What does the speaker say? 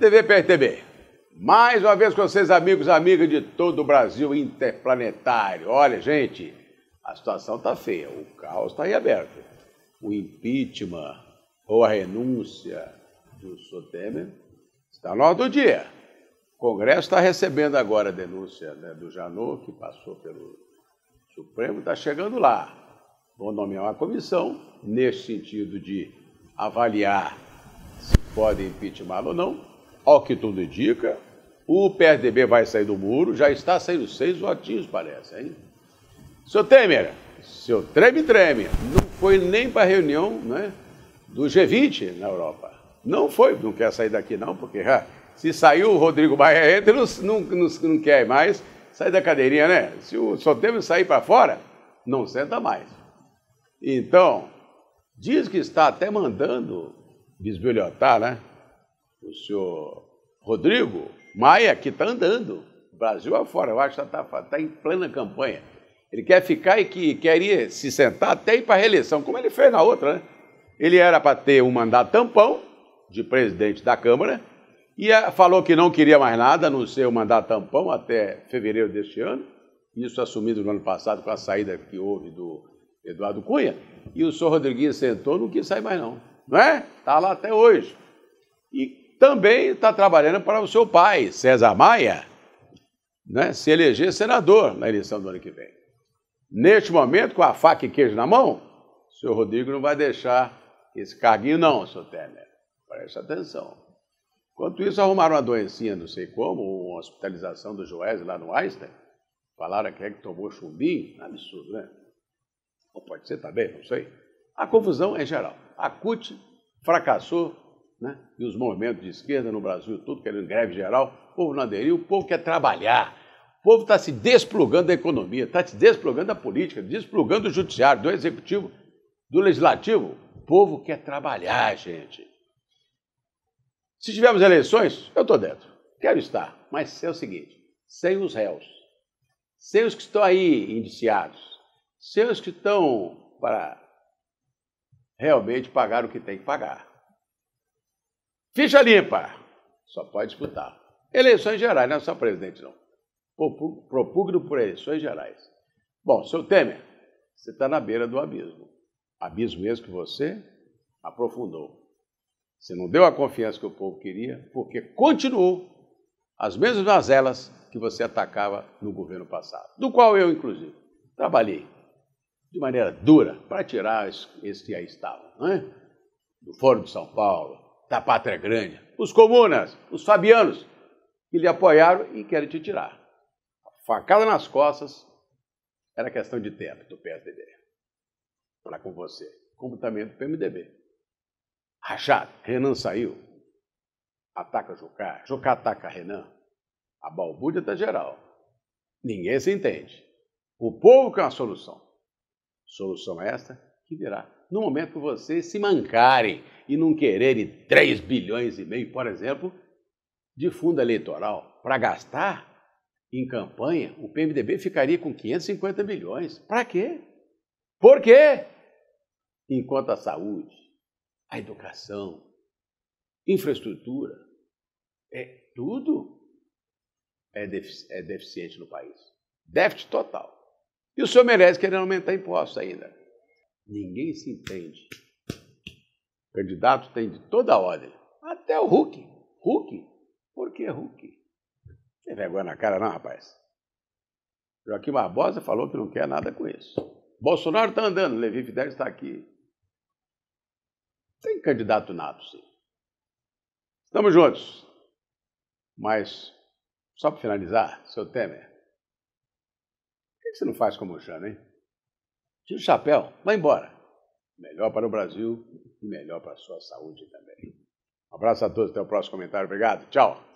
TV PRTB. Mais uma vez com vocês, amigos e amigas de todo o Brasil interplanetário. Olha, gente, a situação está feia, o caos está aí aberto. O impeachment ou a renúncia do Sotemer está na hora do dia. O Congresso está recebendo agora a denúncia né, do Janot, que passou pelo Supremo, está chegando lá. Vão nomear uma comissão nesse sentido de avaliar se pode impeachment ou não ao que tudo indica, o PSDB vai sair do muro, já está saindo seis votinhos, parece, hein? Seu Temer, seu treme-treme, não foi nem para a reunião né, do G20 na Europa. Não foi, não quer sair daqui não, porque se saiu o Rodrigo Maia entra, não, não, não, não quer mais sair da cadeirinha, né? Se o seu Temer sair para fora, não senta mais. Então, diz que está até mandando bisbilhotar, né? o senhor Rodrigo Maia, que está andando, Brasil afora, eu acho que está tá, tá em plena campanha. Ele quer ficar e que quer ir, se sentar até ir para a reeleição, como ele fez na outra, né? Ele era para ter um mandato tampão de presidente da Câmara e ah, falou que não queria mais nada, a não ser o um mandato tampão até fevereiro deste ano. Isso assumido no ano passado com a saída que houve do Eduardo Cunha. E o senhor Rodriguinho sentou, não quis sair mais não, não é? Está lá até hoje. E também está trabalhando para o seu pai, César Maia, né, se eleger senador na eleição do ano que vem. Neste momento, com a faca e queijo na mão, o senhor Rodrigo não vai deixar esse carguinho, não, senhor Temer. Preste atenção. Enquanto isso, arrumaram uma doencinha, não sei como, uma hospitalização do Joés lá no Einstein. Falaram que é que tomou chumbinho. Absurdo, né? Ou pode ser também, não sei. A confusão é geral. A CUT fracassou né? E os movimentos de esquerda no Brasil, tudo querendo greve geral, o povo não aderiu, o povo quer trabalhar. O povo está se desplugando da economia, está se desplugando da política, desplugando do judiciário, do executivo, do legislativo. O povo quer trabalhar, gente. Se tivermos eleições, eu estou dentro. Quero estar. Mas é o seguinte: sem os réus, sem os que estão aí indiciados, sem os que estão para realmente pagar o que tem que pagar. Ficha limpa. Só pode disputar. Eleições gerais, não é só presidente, não. Propugno por eleições gerais. Bom, seu Temer, você está na beira do abismo. Abismo mesmo que você aprofundou. Você não deu a confiança que o povo queria, porque continuou as mesmas mazelas que você atacava no governo passado, do qual eu, inclusive, trabalhei de maneira dura para tirar esse que aí estava, né? do Fórum de São Paulo, da pátria grande, os comunas, os fabianos, que lhe apoiaram e querem te tirar. A facada nas costas era questão de tempo do PSDB. Para com você, como também do PMDB. Rachado, Renan saiu, ataca Jucá, Jucá ataca Renan. A balbúrdia está geral. Ninguém se entende. O povo quer uma solução. Solução esta que virá. No momento que vocês se mancarem e não quererem 3 bilhões e meio, por exemplo, de fundo eleitoral para gastar em campanha, o PMDB ficaria com 550 bilhões. Para quê? Por quê? Enquanto a saúde, a educação, infraestrutura, é tudo é, defici é deficiente no país. Déficit total. E o senhor merece querer aumentar impostos ainda. Ninguém se entende. O candidato tem de toda ordem, até o Hulk. Hulk? Por que Hulk? Tem vergonha na cara, não, rapaz. Joaquim Barbosa falou que não quer nada com isso. Bolsonaro está andando, Levi Fidel está aqui. Tem candidato nato, sim. Estamos juntos. Mas, só para finalizar, seu Temer, por que você não faz como o Jano, hein? Tira o chapéu, vai embora. Melhor para o Brasil e melhor para a sua saúde também. Um abraço a todos, até o próximo comentário. Obrigado, tchau.